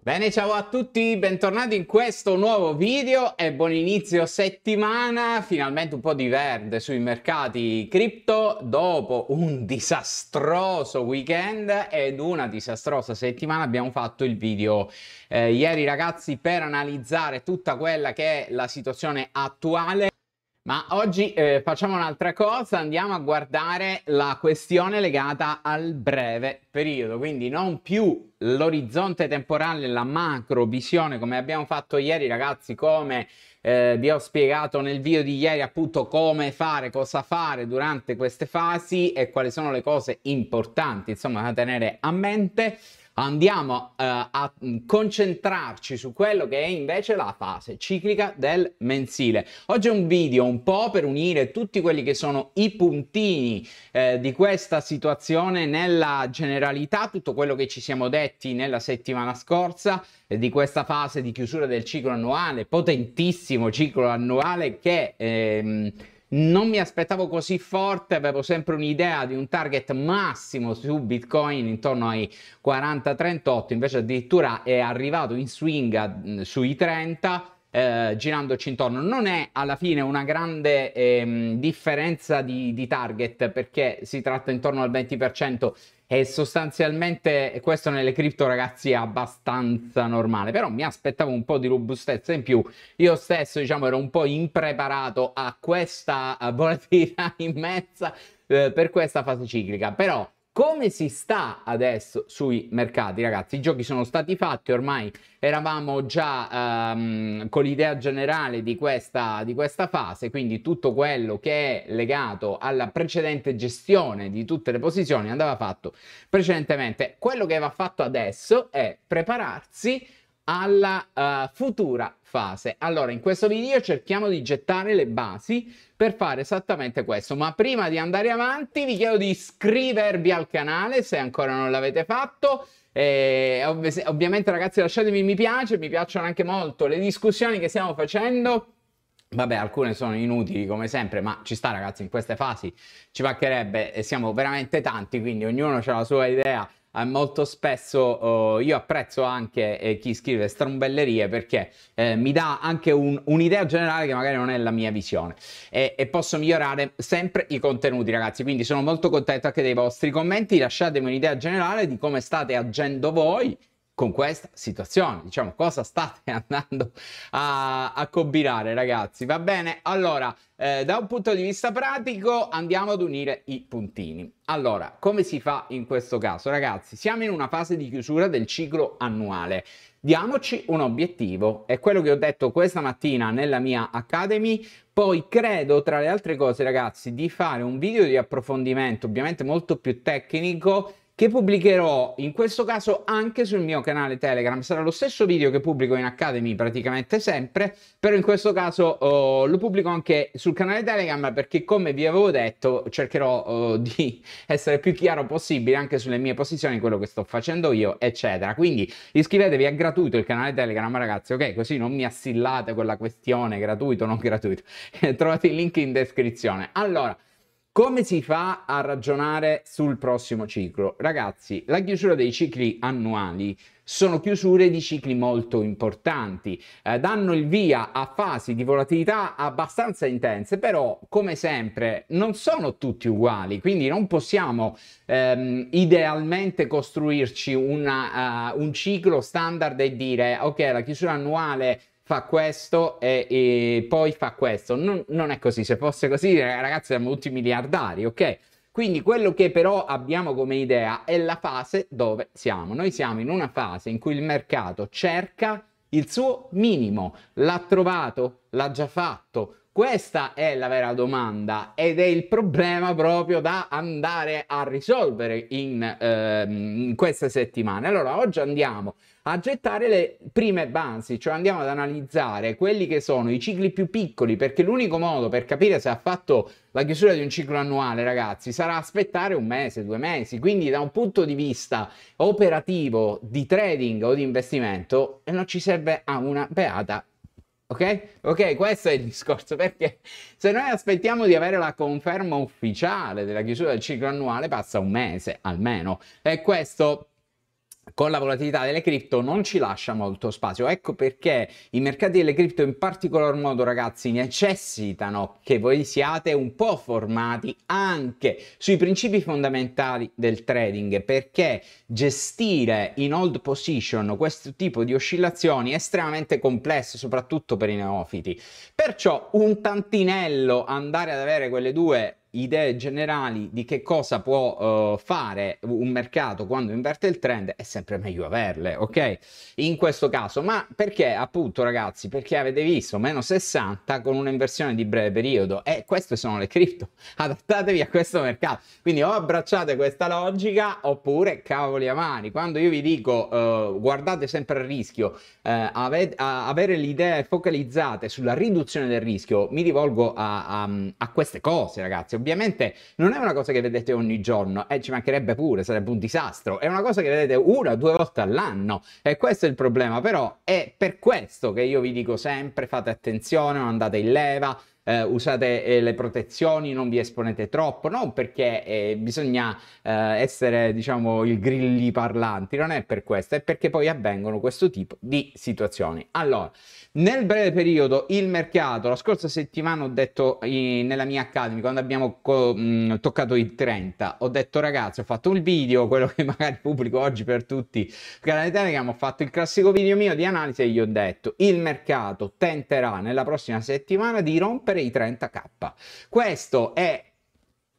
Bene, ciao a tutti, bentornati in questo nuovo video e buon inizio settimana, finalmente un po' di verde sui mercati cripto dopo un disastroso weekend ed una disastrosa settimana. Abbiamo fatto il video eh, ieri ragazzi per analizzare tutta quella che è la situazione attuale ma oggi eh, facciamo un'altra cosa, andiamo a guardare la questione legata al breve periodo, quindi non più l'orizzonte temporale, la macro visione come abbiamo fatto ieri ragazzi, come eh, vi ho spiegato nel video di ieri appunto come fare, cosa fare durante queste fasi e quali sono le cose importanti insomma da tenere a mente andiamo eh, a concentrarci su quello che è invece la fase ciclica del mensile. Oggi è un video un po' per unire tutti quelli che sono i puntini eh, di questa situazione nella generalità, tutto quello che ci siamo detti nella settimana scorsa eh, di questa fase di chiusura del ciclo annuale, potentissimo ciclo annuale che... Ehm, non mi aspettavo così forte, avevo sempre un'idea di un target massimo su Bitcoin intorno ai 40-38, invece addirittura è arrivato in swing a, mm, sui 30 eh, girandoci intorno. Non è alla fine una grande ehm, differenza di, di target perché si tratta intorno al 20% e sostanzialmente questo nelle cripto ragazzi è abbastanza normale però mi aspettavo un po' di robustezza in più io stesso diciamo ero un po' impreparato a questa eh, volatilità immensa eh, per questa fase ciclica però come si sta adesso sui mercati, ragazzi? I giochi sono stati fatti, ormai eravamo già um, con l'idea generale di questa, di questa fase, quindi tutto quello che è legato alla precedente gestione di tutte le posizioni andava fatto precedentemente. Quello che va fatto adesso è prepararsi alla uh, futura fase. Allora, in questo video cerchiamo di gettare le basi per fare esattamente questo, ma prima di andare avanti vi chiedo di iscrivervi al canale se ancora non l'avete fatto. E ov- ovviamente ragazzi lasciatemi mi piace, mi piacciono anche molto le discussioni che stiamo facendo. Vabbè, alcune sono inutili come sempre, ma ci sta ragazzi, in queste fasi ci mancherebbe e siamo veramente tanti, quindi ognuno ha la sua idea molto spesso oh, io apprezzo anche eh, chi scrive strombellerie perché eh, mi dà anche un, un'idea generale che magari non è la mia visione e, e, posso migliorare sempre i contenuti ragazzi quindi sono molto contento anche dei vostri commenti lasciatemi un'idea generale di come state agendo voi con questa situazione. Diciamo, cosa state andando a, a combinare, ragazzi? Va bene? Allora, eh, da un punto di vista pratico, andiamo ad unire i puntini. Allora, come si fa in questo caso? Ragazzi, siamo in una fase di chiusura del ciclo annuale. Diamoci un obiettivo, è quello che ho detto questa mattina nella mia Academy, poi credo tra le altre cose ragazzi di fare un video di approfondimento ovviamente molto più tecnico che pubblicherò in questo caso anche sul mio canale Telegram. Sarà lo stesso video che pubblico in Academy praticamente sempre, però in questo caso oh, lo pubblico anche sul canale Telegram perché come vi avevo detto cercherò oh, di essere più chiaro possibile anche sulle mie posizioni, quello che sto facendo io, eccetera. Quindi iscrivetevi a gratuito il canale Telegram ragazzi, ok? Così non mi assillate con la questione gratuito o non gratuito. Trovate il link in descrizione. Allora, come si fa a ragionare sul prossimo ciclo? Ragazzi, la chiusura dei cicli annuali sono chiusure di cicli molto importanti, eh, danno il via a fasi di volatilità abbastanza intense, però come sempre non sono tutti uguali, quindi non possiamo ehm, idealmente costruirci una, uh, un ciclo standard e dire ok la chiusura annuale fa questo e, e poi fa questo. Non, non, è così, se fosse così eh, ragazzi siamo tutti miliardari, ok? Quindi quello che però abbiamo come idea è la fase dove siamo. Noi siamo in una fase in cui il mercato cerca il suo minimo, l'ha trovato, l'ha già fatto, questa è la vera domanda ed è il problema proprio da andare a risolvere in, ehm, in queste settimane. Allora, oggi andiamo a gettare le prime basi, cioè andiamo ad analizzare quelli che sono i cicli più piccoli, perché l'unico modo per capire se ha fatto la chiusura di un ciclo annuale, ragazzi, sarà aspettare un mese, due mesi, quindi da un punto di vista operativo di trading o di investimento non ci serve a una beata Ok? Ok, questo è il discorso, perché se noi aspettiamo di avere la conferma ufficiale della chiusura del ciclo annuale passa un mese almeno e questo con la volatilità delle cripto non ci lascia molto spazio. Ecco perché i mercati delle cripto in particolar modo, ragazzi, necessitano che voi siate un po' formati anche sui principi fondamentali del trading, perché gestire in hold position questo tipo di oscillazioni è estremamente complesso, soprattutto per i neofiti. Perciò un tantinello andare ad avere quelle due idee generali di che cosa può uh, fare un mercato quando inverte il trend è sempre meglio averle, ok? In questo caso, ma perché appunto ragazzi? Perché avete visto meno 60 con un'inversione di breve periodo e queste sono le cripto, adattatevi a questo mercato. Quindi o abbracciate questa logica oppure cavoli amari, Quando io vi dico uh, guardate sempre il rischio, uh, eh, ave- avere le idee focalizzate sulla riduzione del rischio, mi rivolgo a, a, a queste cose ragazzi Ovviamente non è una cosa che vedete ogni giorno e eh, ci mancherebbe pure, sarebbe un disastro. È una cosa che vedete una o due volte all'anno e questo è il problema. Però è per questo che io vi dico sempre fate attenzione, non andate in leva, eh, usate eh, le protezioni, non vi esponete troppo, non perché eh, bisogna eh, essere diciamo il grilli parlanti, non è per questo, è perché poi avvengono questo tipo di situazioni. Allora, nel breve periodo il mercato, la scorsa settimana ho detto nella mia Academy, quando abbiamo co- mh, mm, toccato i 30, ho detto ragazzi ho fatto un video, quello che magari pubblico oggi per tutti canale Telegram, ho fatto il classico video mio di analisi e gli ho detto il mercato tenterà nella prossima settimana di rompere raggiungere i 30k. Questo è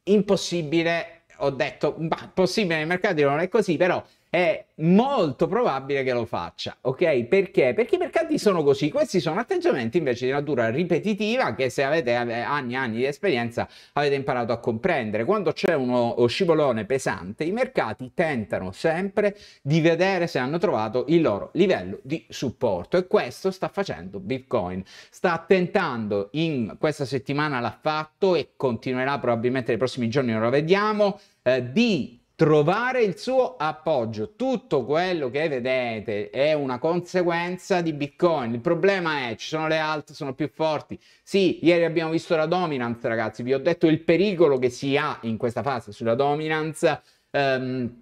impossibile ho detto, ma possibile nel mercato non è così, però è molto probabile che lo faccia, ok? Perché? Perché i mercati sono così, questi sono atteggiamenti invece di natura ripetitiva che se avete anni e anni di esperienza avete imparato a comprendere. Quando c'è uno scivolone pesante, i mercati tentano sempre di vedere se hanno trovato il loro livello di supporto e questo sta facendo Bitcoin. Sta tentando in questa settimana l'ha fatto e continuerà probabilmente nei prossimi giorni, non lo vediamo, eh, di trovare il suo appoggio. Tutto quello che vedete è una conseguenza di Bitcoin. Il problema è ci sono le alte, sono più forti. Sì, ieri abbiamo visto la dominance, ragazzi, vi ho detto il pericolo che si ha in questa fase sulla dominance. Um,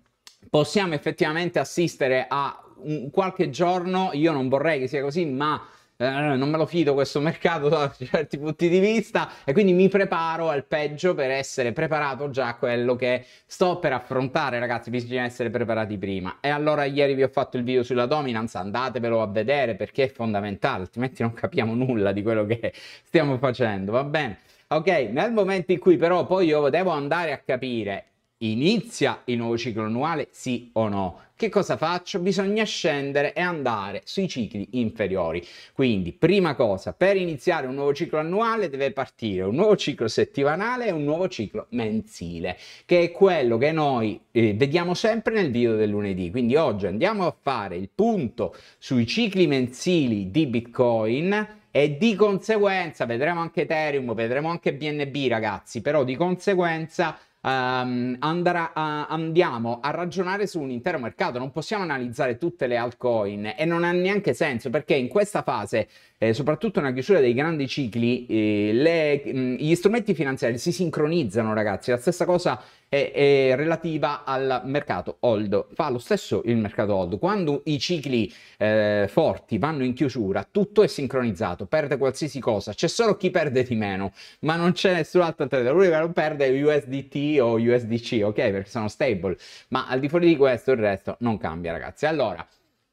possiamo effettivamente assistere a un, qualche giorno, io non vorrei che sia così, ma eh, non me lo fido questo mercato da certi punti di vista e quindi mi preparo al peggio per essere preparato già a quello che sto per affrontare ragazzi bisogna essere preparati prima e allora ieri vi ho fatto il video sulla dominance andatevelo a vedere perché è fondamentale altrimenti non capiamo nulla di quello che stiamo facendo va bene ok nel momento in cui però poi io devo andare a capire Inizia il nuovo ciclo annuale, sì o no? Che cosa faccio? Bisogna scendere e andare sui cicli inferiori. Quindi, prima cosa, per iniziare un nuovo ciclo annuale deve partire un nuovo ciclo settimanale e un nuovo ciclo mensile, che è quello che noi eh, vediamo sempre nel video del lunedì. Quindi oggi andiamo a fare il punto sui cicli mensili di Bitcoin e di conseguenza vedremo anche Ethereum, vedremo anche BNB ragazzi, però di conseguenza Um, ehm, andrà, uh, andiamo a ragionare su un intero mercato, non possiamo analizzare tutte le altcoin e non ha neanche senso perché in questa fase eh, soprattutto nella chiusura dei grandi cicli, eh, le, mh, mm, gli strumenti finanziari si sincronizzano, ragazzi. La stessa cosa è, è, relativa al mercato old. Fa lo stesso il mercato old. Quando i cicli eh, forti vanno in chiusura, tutto è sincronizzato, perde qualsiasi cosa. C'è solo chi perde di meno, ma non c'è nessun altro trader. L'unico che non perde è USDT o USDC, ok? Perché sono stable. Ma al di fuori di questo il resto non cambia, ragazzi. Allora.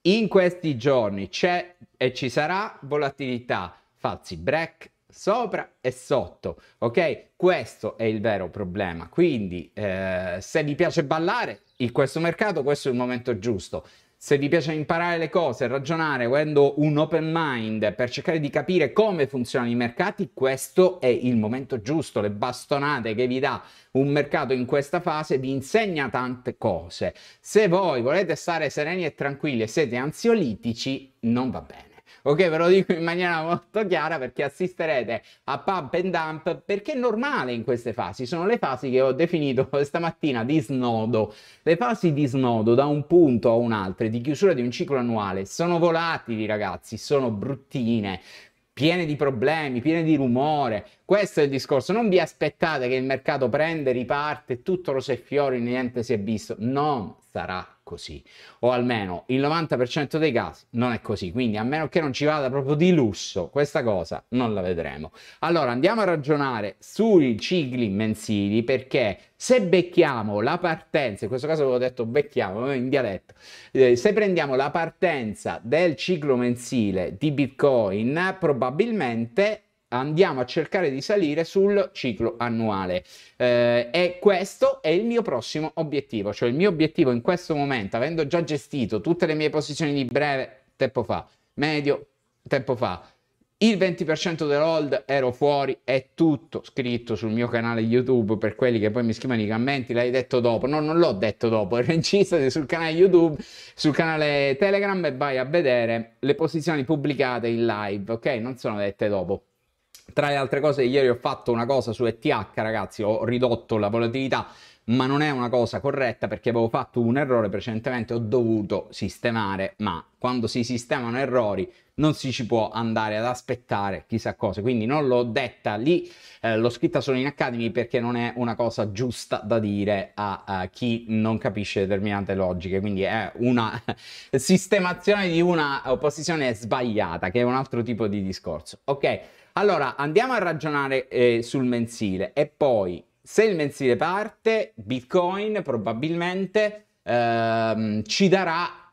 In questi giorni c'è e ci sarà volatilità, falsi break sopra e sotto, ok? Questo è il vero problema. Quindi eh, se vi piace ballare in questo mercato, questo è il momento giusto. Se vi piace imparare le cose, ragionare avendo un open mind per cercare di capire come funzionano i mercati, questo è il momento giusto. Le bastonate che vi dà un mercato in questa fase vi insegna tante cose. Se voi volete stare sereni e tranquilli e siete ansiolitici, non va bene ok? Ve lo dico in maniera molto chiara perché assisterete a pump and dump perché è normale in queste fasi, sono le fasi che ho definito stamattina di snodo. Le fasi di snodo da un punto a un altro, di chiusura di un ciclo annuale, sono volatili ragazzi, sono bruttine, piene di problemi, piene di rumore. Questo è il discorso. Non vi aspettate che il mercato prende, riparte, tutto rose e fiori, niente si è visto. Non sarà così, o almeno il 90% dei casi non è così, quindi a meno che non ci vada proprio di lusso, questa cosa non la vedremo. Allora andiamo a ragionare sui cicli mensili perché se becchiamo la partenza, in questo caso avevo detto becchiamo in dialetto, eh, se prendiamo la partenza del ciclo mensile di Bitcoin, probabilmente andiamo a cercare di salire sul ciclo annuale eh, e questo è il mio prossimo obiettivo cioè il mio obiettivo in questo momento avendo già gestito tutte le mie posizioni di breve tempo fa medio tempo fa il 20% dell'hold ero fuori, è tutto scritto sul mio canale YouTube per quelli che poi mi scrivono i commenti, l'hai detto dopo. No, non l'ho detto dopo, registrati sul canale YouTube, sul canale Telegram e vai a vedere le posizioni pubblicate in live, ok? Non sono dette dopo. Tra le altre cose, ieri ho fatto una cosa su ETH, ragazzi, ho ridotto la volatilità, ma non è una cosa corretta perché avevo fatto un errore precedentemente, ho dovuto sistemare, ma quando si sistemano errori non si ci può andare ad aspettare chissà cosa, quindi non l'ho detta lì, eh, l'ho scritta solo in Academy perché non è una cosa giusta da dire a, a chi non capisce determinate logiche, quindi è una sistemazione di una posizione sbagliata, che è un altro tipo di discorso. Ok. Allora, andiamo a ragionare eh, sul mensile e poi se il mensile parte, Bitcoin probabilmente ehm, ci darà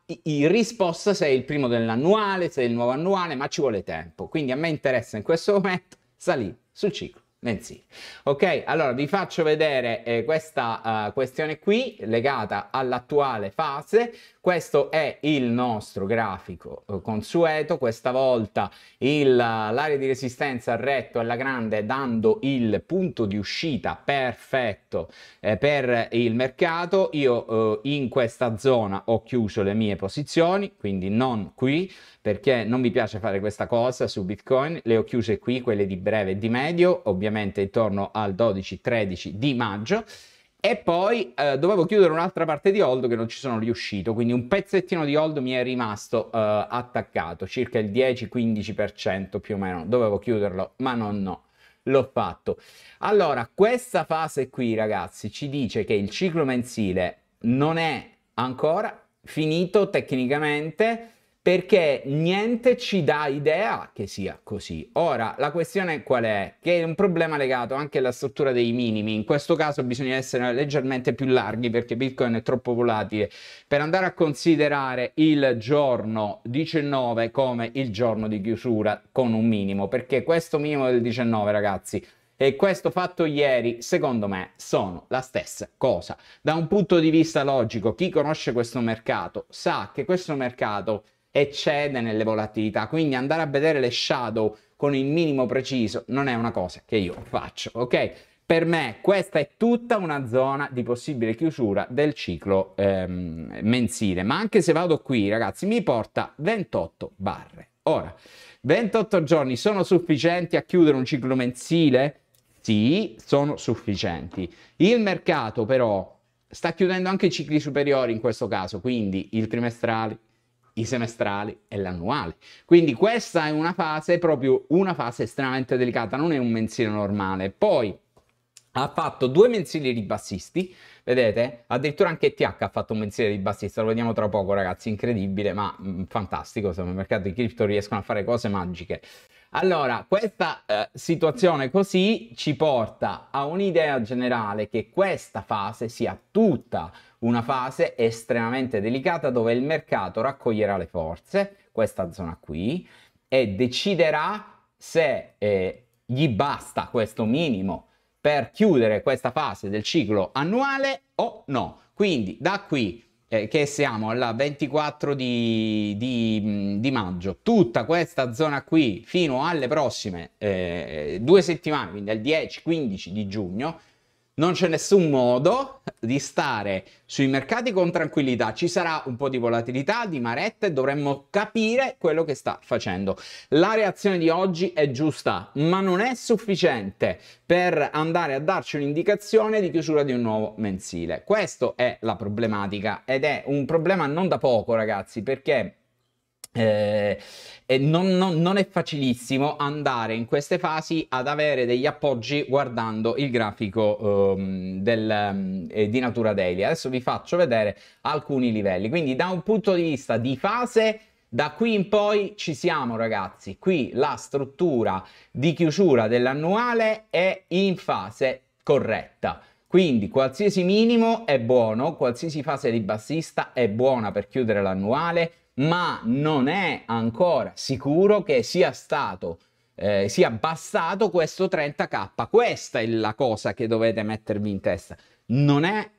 risposta se è il primo dell'annuale, se è il nuovo annuale, ma ci vuole tempo. Quindi a me interessa in questo momento salire sul ciclo bensì. Eh ok, allora vi faccio vedere eh, questa uh, questione qui legata all'attuale fase. Questo è il nostro grafico eh, consueto, questa volta il, l'area di resistenza al retto alla grande dando il punto di uscita perfetto eh, per il mercato. Io in questa zona ho chiuso le mie posizioni, quindi non qui perché non mi piace fare questa cosa su Bitcoin, le ho chiuse qui, quelle di breve e di medio, ovviamente probabilmente intorno al 12-13 di maggio. E poi eh, dovevo chiudere un'altra parte di Old che non ci sono riuscito, quindi un pezzettino di Old mi è rimasto eh, attaccato, circa il 10-15% più o meno. Dovevo chiuderlo, ma non no. L'ho fatto. Allora, questa fase qui, ragazzi, ci dice che il ciclo mensile non è ancora finito tecnicamente, perché niente ci dà idea che sia così. Ora, la questione qual è? Che è un problema legato anche alla struttura dei minimi. In questo caso bisogna essere leggermente più larghi perché Bitcoin è troppo volatile. Per andare a considerare il giorno 19 come il giorno di chiusura con un minimo, perché questo minimo del 19, ragazzi, e questo fatto ieri, secondo me, sono la stessa cosa. Da un punto di vista logico, chi conosce questo mercato sa che questo mercato eccede nelle volatilità. Quindi andare a vedere le shadow con il minimo preciso non è una cosa che io faccio, ok? Per me questa è tutta una zona di possibile chiusura del ciclo ehm, mensile, ma anche se vado qui, ragazzi, mi porta 28 barre. Ora, 28 giorni sono sufficienti a chiudere un ciclo mensile? Sì, sono sufficienti. Il mercato però sta chiudendo anche i cicli superiori in questo caso, quindi il trimestrale, i semestrali e l'annuale. Quindi questa è una fase, proprio una fase estremamente delicata, non è un mensile normale. Poi ha fatto due mensili ribassisti, vedete? Addirittura anche TH ha fatto un mensile ribassista, lo vediamo tra poco ragazzi, incredibile, ma mh, fantastico, insomma, il mercato di cripto riescono a fare cose magiche. Allora, questa eh, situazione così ci porta a un'idea generale che questa fase sia tutta una fase estremamente delicata dove il mercato raccoglierà le forze, questa zona qui, e deciderà se eh, gli basta questo minimo per chiudere questa fase del ciclo annuale o no. Quindi da qui eh, che siamo al 24 di, di, di, maggio, tutta questa zona qui fino alle prossime eh, due settimane, quindi al 10-15 di giugno, non c'è nessun modo di stare sui mercati con tranquillità. Ci sarà un po' di volatilità, di marette, dovremmo capire quello che sta facendo. La reazione di oggi è giusta, ma non è sufficiente per andare a darci un'indicazione di chiusura di un nuovo mensile. Questa è la problematica ed è un problema non da poco, ragazzi, perché eh, non, non, non, è facilissimo andare in queste fasi ad avere degli appoggi guardando il grafico um, del, um, di natura daily. Adesso vi faccio vedere alcuni livelli. Quindi da un punto di vista di fase, da qui in poi ci siamo ragazzi. Qui la struttura di chiusura dell'annuale è in fase corretta. Quindi qualsiasi minimo è buono, qualsiasi fase di bassista è buona per chiudere l'annuale ma non è ancora sicuro che sia stato eh, sia bastato questo 30k. Questa è la cosa che dovete mettervi in testa. Non è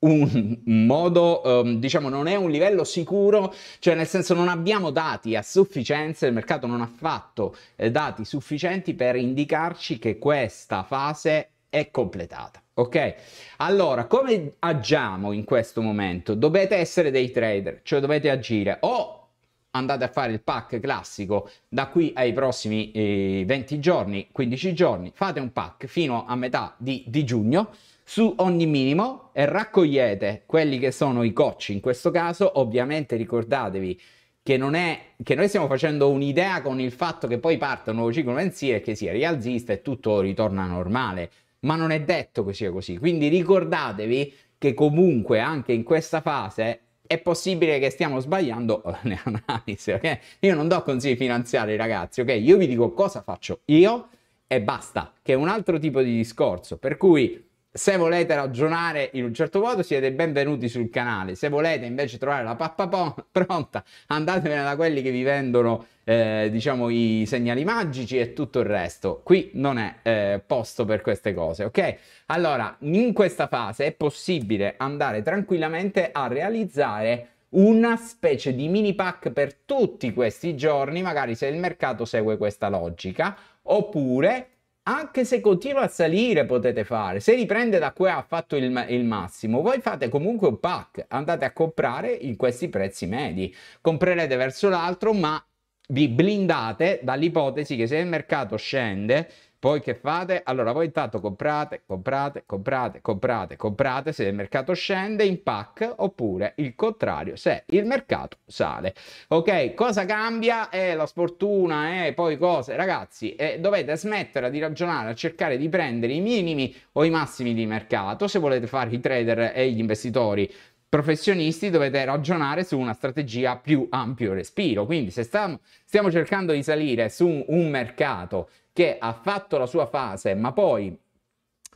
un modo, um, diciamo, non è un livello sicuro, cioè nel senso non abbiamo dati a sufficienza, il mercato non ha fatto eh, dati sufficienti per indicarci che questa fase è completata. Ok? Allora, come agiamo in questo momento? Dovete essere dei trader, cioè dovete agire o andate a fare il pack classico da qui ai prossimi eh, 20 giorni, 15 giorni, fate un pack fino a metà di, di giugno su ogni minimo e raccogliete quelli che sono i cocci in questo caso, ovviamente ricordatevi che, non è, che noi stiamo facendo un'idea con il fatto che poi parta un nuovo ciclo mensile e che sia rialzista e tutto ritorna normale ma non è detto che sia così. Quindi ricordatevi che comunque anche in questa fase è possibile che stiamo sbagliando nell'analisi, ok? Io non do consigli finanziari, ragazzi, ok? Io vi dico cosa faccio io e basta, che è un altro tipo di discorso. Per cui se volete ragionare in un certo modo siete benvenuti sul canale, se volete invece trovare la pappa pronta andatevene da quelli che vi vendono eh, diciamo i segnali magici e tutto il resto. Qui non è eh, posto per queste cose, ok? Allora, in questa fase è possibile andare tranquillamente a realizzare una specie di mini pack per tutti questi giorni, magari se il mercato segue questa logica, oppure anche se continua a salire potete fare, se riprende da qui ha fatto il, il, massimo, voi fate comunque un pack, andate a comprare in questi prezzi medi, comprerete verso l'altro ma vi blindate dall'ipotesi che se il mercato scende poi che fate? Allora voi intanto comprate, comprate, comprate, comprate, comprate se il mercato scende in pack oppure il contrario se il mercato sale. Ok, cosa cambia? Eh, la sfortuna, eh, poi cose. Ragazzi, eh, dovete smettere di ragionare, a cercare di prendere i minimi o i massimi di mercato se volete fare i trader e gli investitori professionisti dovete ragionare su una strategia più ampio respiro. Quindi se stiamo, stiamo cercando di salire su un mercato che ha fatto la sua fase, ma poi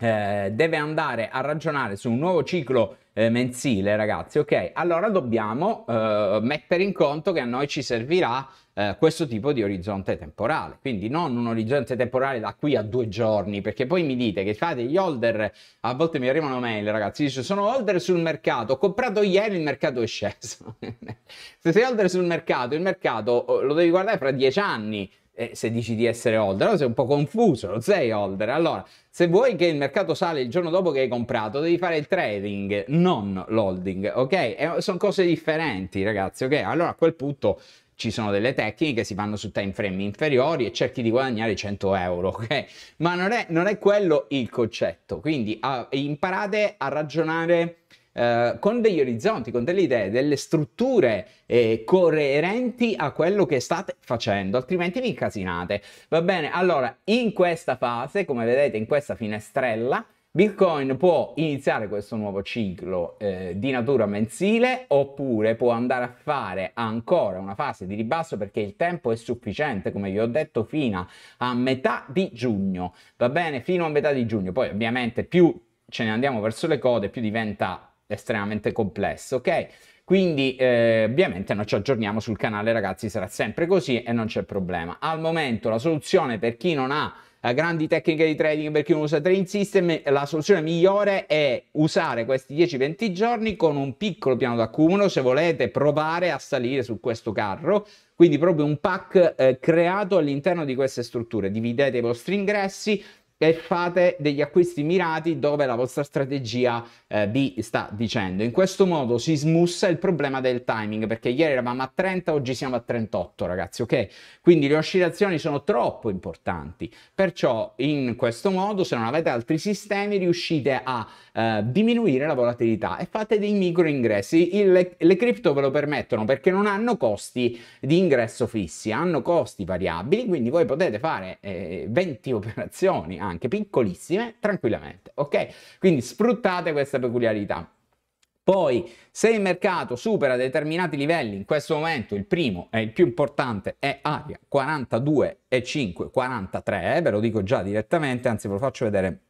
eh, deve andare a ragionare su un nuovo ciclo eh, mensile, ragazzi, ok? Allora dobbiamo eh, mettere in conto che a noi ci servirà eh, questo tipo di orizzonte temporale, quindi non un orizzonte temporale da qui a due giorni, perché poi mi dite che fate gli holder, a volte mi arrivano mail, ragazzi, dice sono holder sul mercato, ho comprato ieri, il mercato è sceso. Se sei holder sul mercato, il mercato oh, lo devi guardare fra dieci anni, eh, se dici di essere holder, allora sei un po' confuso, non sei holder. Allora, se vuoi che il mercato sale il giorno dopo che hai comprato, devi fare il trading, non l'holding, ok? E sono cose differenti, ragazzi, ok? Allora a quel punto ci sono delle tecniche, si fanno su time frame inferiori e cerchi di guadagnare 100 euro, ok? Ma non è, non è quello il concetto, quindi a, imparate a ragionare eh, con degli orizzonti, con delle idee, delle strutture eh, coerenti a quello che state facendo, altrimenti vi incasinate. Va bene, allora in questa fase, come vedete in questa finestrella, Bitcoin può iniziare questo nuovo ciclo eh, di natura mensile oppure può andare a fare ancora una fase di ribasso perché il tempo è sufficiente, come vi ho detto, fino a metà di giugno. Va bene, fino a metà di giugno. Poi ovviamente più ce ne andiamo verso le code, più diventa estremamente complesso, ok? Quindi eh, ovviamente noi ci aggiorniamo sul canale ragazzi, sarà sempre così e non c'è problema. Al momento la soluzione per chi non ha eh, grandi tecniche di trading per chi non usa trading system, la soluzione migliore è usare questi 10-20 giorni con un piccolo piano d'accumulo se volete provare a salire su questo carro. Quindi proprio un pack eh, creato all'interno di queste strutture. Dividete i vostri ingressi, e fate degli acquisti mirati dove la vostra strategia eh, vi sta dicendo. In questo modo si smussa il problema del timing, perché ieri eravamo a 30, oggi siamo a 38, ragazzi, ok? Quindi le oscillazioni sono troppo importanti. Perciò in questo modo, se non avete altri sistemi, riuscite a eh, diminuire la volatilità e fate dei micro ingressi. Il, le, le cripto ve lo permettono perché non hanno costi di ingresso fissi, hanno costi variabili, quindi voi potete fare eh, 20 operazioni anche piccolissime tranquillamente, ok? Quindi sfruttate questa peculiarità. Poi, se il mercato supera determinati livelli, in questo momento il primo e il più importante è aria 42,5-43, eh, ve lo dico già direttamente, anzi ve lo faccio vedere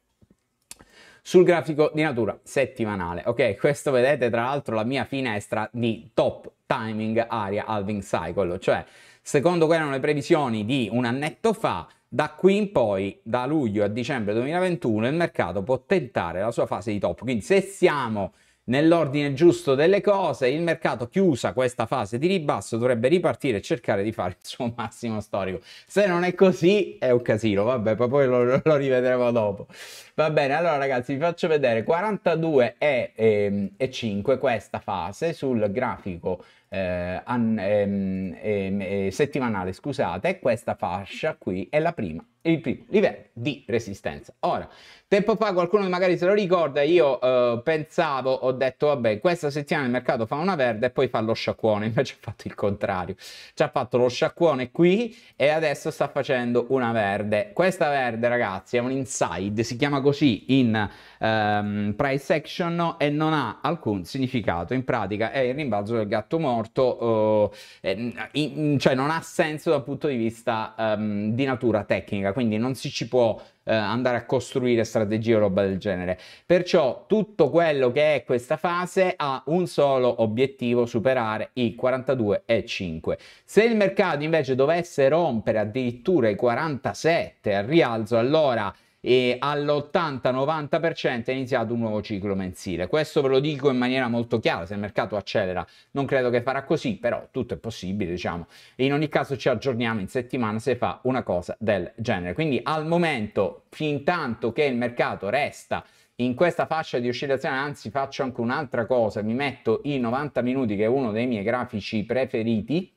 sul grafico di natura settimanale. Ok, questo vedete tra l'altro la mia finestra di top timing area halving cycle, cioè secondo quelle erano le previsioni di un annetto fa, da qui in poi, da luglio a dicembre 2021, il mercato può tentare la sua fase di top. Quindi se siamo nell'ordine giusto delle cose, il mercato chiusa questa fase di ribasso dovrebbe ripartire e cercare di fare il suo massimo storico. Se non è così è un casino, vabbè, poi lo, lo rivedremo dopo. Va bene, allora ragazzi vi faccio vedere 42 e, ehm, e, e 5 questa fase sul grafico eh, an, ehm, ehm, eh, settimanale, scusate, questa fascia qui è la prima, il primo livello di resistenza. Ora, tempo fa qualcuno magari se lo ricorda, io eh, pensavo, ho detto vabbè, questa settimana il mercato fa una verde e poi fa lo sciacquone, invece ha fatto il contrario. Ci ha fatto lo sciacquone qui e adesso sta facendo una verde. Questa verde, ragazzi, è un inside, si chiama così in ehm, price action e non ha alcun significato. In pratica è il rimbalzo del gatto morto, eh, mm, in, mm, cioè non ha senso dal punto di vista ehm, di natura tecnica, quindi non si ci può eh, andare a costruire strategie o roba del genere. Perciò tutto quello che è questa fase ha un solo obiettivo, superare i 42,5. Se il mercato invece dovesse rompere addirittura i 47 al rialzo, allora e all'80-90% è iniziato un nuovo ciclo mensile. Questo ve lo dico in maniera molto chiara, se il mercato accelera non credo che farà così, però tutto è possibile, diciamo. In ogni caso ci aggiorniamo in settimana se fa una cosa del genere. Quindi al momento, fin tanto che il mercato resta in questa fascia di oscillazione, anzi faccio anche un'altra cosa, mi metto i 90 minuti che è uno dei miei grafici preferiti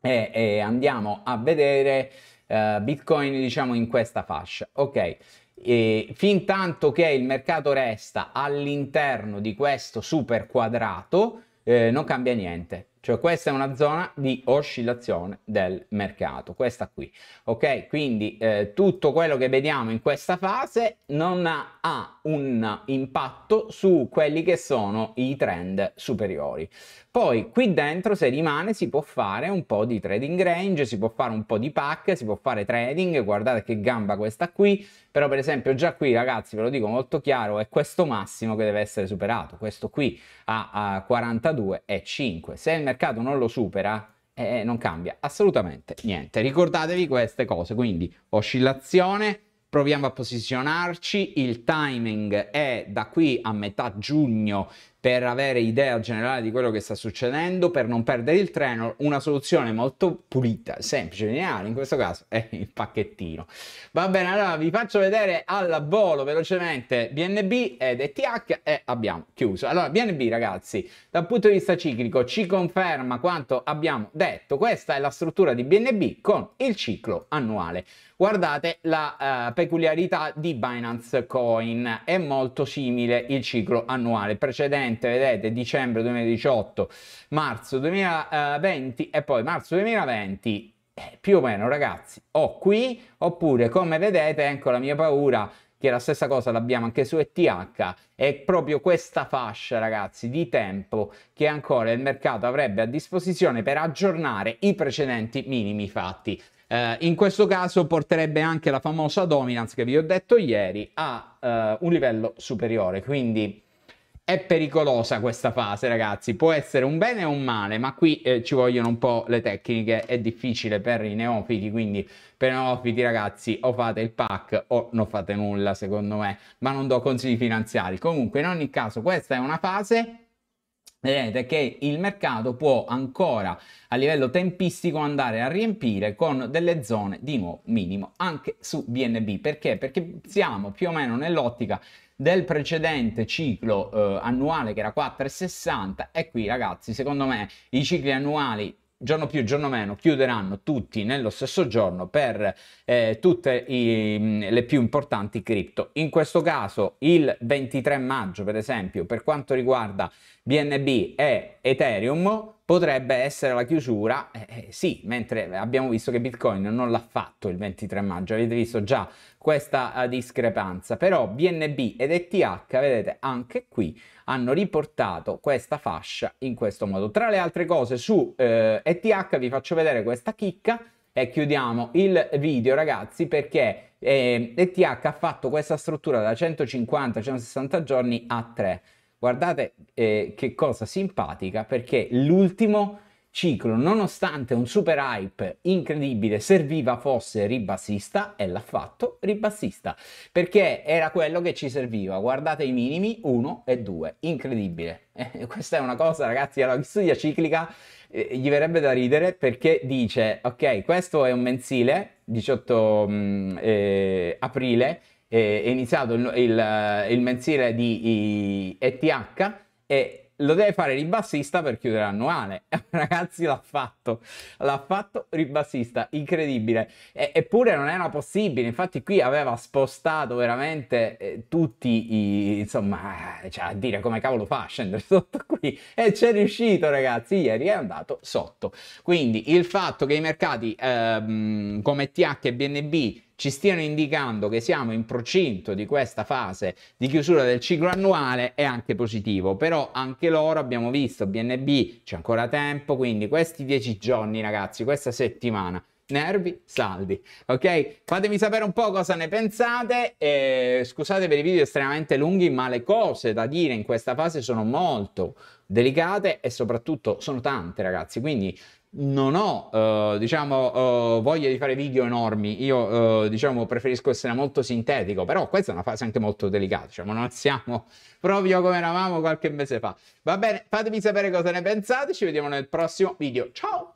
e, e andiamo a vedere uh, Bitcoin diciamo in questa fascia. Ok, e fin tanto che il mercato resta all'interno di questo super quadrato, eh, non cambia niente. Cioè questa è una zona di oscillazione del mercato, questa qui. Ok, quindi eh, tutto quello che vediamo in questa fase non ha, ha un impatto su quelli che sono i trend superiori. Poi qui dentro se rimane si può fare un po' di trading range, si può fare un po' di pack, si può fare trading, guardate che gamba questa qui, però per esempio già qui ragazzi ve lo dico molto chiaro è questo massimo che deve essere superato, questo qui a, a 42,5, se il mercato non lo supera eh, eh, non cambia assolutamente niente, ricordatevi queste cose, quindi oscillazione, proviamo a posizionarci, il timing è da qui a metà giugno per avere idea generale di quello che sta succedendo, per non perdere il treno, una soluzione molto pulita, semplice, lineare, in questo caso è il pacchettino. Va bene, allora vi faccio vedere al volo velocemente BNB ed ETH e abbiamo chiuso. Allora, BNB ragazzi, dal punto di vista ciclico ci conferma quanto abbiamo detto, questa è la struttura di BNB con il ciclo annuale. Guardate la uh, peculiarità di Binance Coin, è molto simile il ciclo annuale precedente ovviamente vedete dicembre 2018, marzo 2020 e poi marzo 2020 eh, più o meno ragazzi ho qui oppure come vedete ecco la mia paura che la stessa cosa l'abbiamo anche su ETH, è proprio questa fascia, ragazzi, di tempo che ancora il mercato avrebbe a disposizione per aggiornare i precedenti minimi fatti. Eh, in questo caso porterebbe anche la famosa dominance che vi ho detto ieri a eh, un livello superiore, quindi è pericolosa questa fase, ragazzi. Può essere un bene o un male, ma qui eh, ci vogliono un po' le tecniche. È difficile per i neofiti, quindi per i neofiti, ragazzi, o fate il pack o non fate nulla, secondo me. Ma non do consigli finanziari. Comunque, in ogni caso, questa è una fase Vedete che il mercato può ancora a livello tempistico andare a riempire con delle zone di nuovo minimo anche su BNB. Perché? Perché siamo più o meno nell'ottica del precedente ciclo eh, annuale che era 4,60 e qui ragazzi secondo me i cicli annuali giorno più, giorno meno, chiuderanno tutti nello stesso giorno per eh, tutte i, mm, le più importanti cripto. In questo caso il 23 maggio, per esempio, per quanto riguarda BNB e Ethereum, potrebbe essere la chiusura, eh, eh, sì, mentre abbiamo visto che Bitcoin non l'ha fatto il 23 maggio, avete visto già questa eh, discrepanza, però BNB ed ETH, vedete, anche qui hanno riportato questa fascia in questo modo. Tra le altre cose su eh, ETH vi faccio vedere questa chicca e chiudiamo il video ragazzi perché eh, ETH ha fatto questa struttura da 150-160 giorni a 3. Guardate eh, che cosa simpatica perché l'ultimo ciclo, nonostante un super hype incredibile, serviva fosse ribassista e l'ha fatto ribassista, perché era quello che ci serviva. Guardate i minimi 1 e 2, incredibile. Eh, questa è una cosa, ragazzi, alla allora, studia ciclica eh, gli verrebbe da ridere perché dice, ok, questo è un mensile, 18 mh, mm, eh, aprile, eh, è iniziato il, il, eh, il mensile di i, ETH e lo deve fare ribassista per chiudere l'annuale. Ragazzi, l'ha fatto. L'ha fatto ribassista, incredibile. E, eppure non era possibile. Infatti, qui aveva spostato veramente eh, tutti i insomma, eh, cioè a dire come cavolo fa a scendere sotto qui. E c'è riuscito, ragazzi. Ieri è andato sotto. Quindi il fatto che i mercati ehm, come TH e BNB ci stiano indicando che siamo in procinto di questa fase di chiusura del ciclo annuale è anche positivo, però anche loro abbiamo visto BNB c'è ancora tempo, quindi questi dieci giorni ragazzi, questa settimana nervi saldi, ok? Fatemi sapere un po' cosa ne pensate, eh, scusate per i video estremamente lunghi, ma le cose da dire in questa fase sono molto delicate e soprattutto sono tante ragazzi, quindi non ho, eh, diciamo, eh, voglia di fare video enormi, io, eh, diciamo, preferisco essere molto sintetico, però questa è una fase anche molto delicata, diciamo, non siamo proprio come eravamo qualche mese fa. Va bene, fatemi sapere cosa ne pensate, ci vediamo nel prossimo video, ciao!